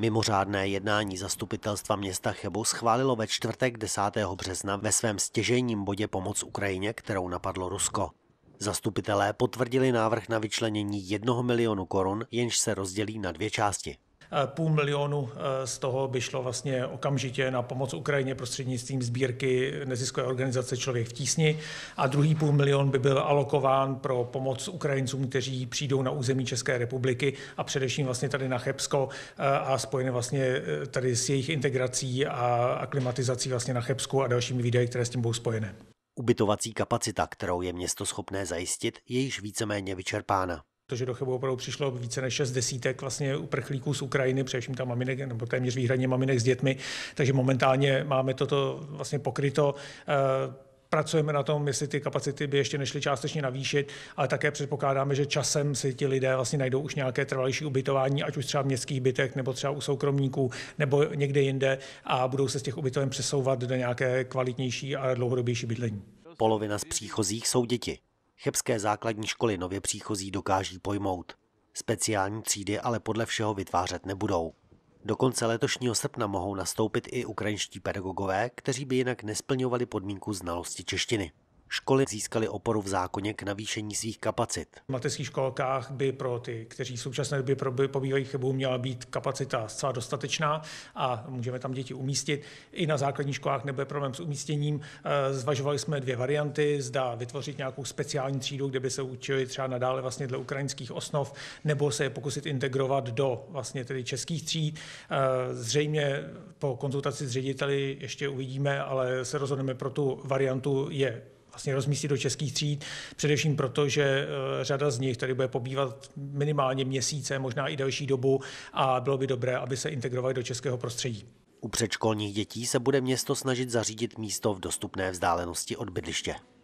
Mimořádné jednání zastupitelstva města Chebu schválilo ve čtvrtek 10. března ve svém stěžejním bodě pomoc Ukrajině, kterou napadlo Rusko. Zastupitelé potvrdili návrh na vyčlenění jednoho milionu korun, jenž se rozdělí na dvě části. Půl milionu eh, z toho by šlo vlastně okamžitě na pomoc Ukrajině prostřednictvím sbírky neziskové organizace Člověk v tísni a druhý půl milion by byl alokován pro pomoc Ukrajincům, kteří přijdou na území České republiky a především vlastně tady na Chebsko eh, a spojené vlastně eh, tady s jejich integrací a aklimatizací vlastně na Chebsku a dalšími výdaji, které s tím budou spojené. Ubytovací kapacita, kterou je město schopné zajistit, je již víceméně vyčerpána to, že do Chebu opravdu přišlo více než šest desítek vlastně uprchlíků z Ukrajiny, především tam maminek, nebo téměř výhradně maminek s dětmi, takže momentálně máme toto vlastně pokryto. Eh, pracujeme na tom, jestli ty kapacity by ještě nešly částečně navýšit, ale také předpokládáme, že časem si ti lidé vlastně najdou už nějaké trvalější ubytování, ať už třeba v městských bytech, nebo třeba u soukromníků, nebo někde jinde a budou se z těch ubytoven přesouvat do nějaké kvalitnější a dlouhodobější bydlení. Polovina z příchozích jsou děti chebské základní školy nově příchozí dokáží pojmout. Speciální třídy ale podle všeho vytvářet nebudou. Do konce letošního srpna mohou nastoupit i ukrajinští pedagogové, kteří by jinak nesplňovali podmínku znalosti češtiny. Školy získaly oporu v zákoně k navýšení svých kapacit. V mateřských školkách by pro ty, kteří v současné době pobývají chybu, měla být kapacita zcela dostatečná a můžeme tam děti umístit. I na základních školách nebude problém s umístěním. Eh, zvažovali jsme dvě varianty, zda vytvořit nějakou speciální třídu, kde by se učili třeba nadále vlastně dle ukrajinských osnov, nebo se je pokusit integrovat do vlastně tedy českých tříd. Eh, zřejmě po konzultaci s řediteli ještě uvidíme, ale se rozhodneme pro tu variantu je vlastně rozmístit do českých tříd, především proto, že eh, řada z nich tady bude pobývat minimálně měsíce, možná i delší dobu a bylo by dobré, aby se integrovali do českého prostředí. U předškolních dětí se bude město snažit zařídit místo v dostupné vzdálenosti od bydliště.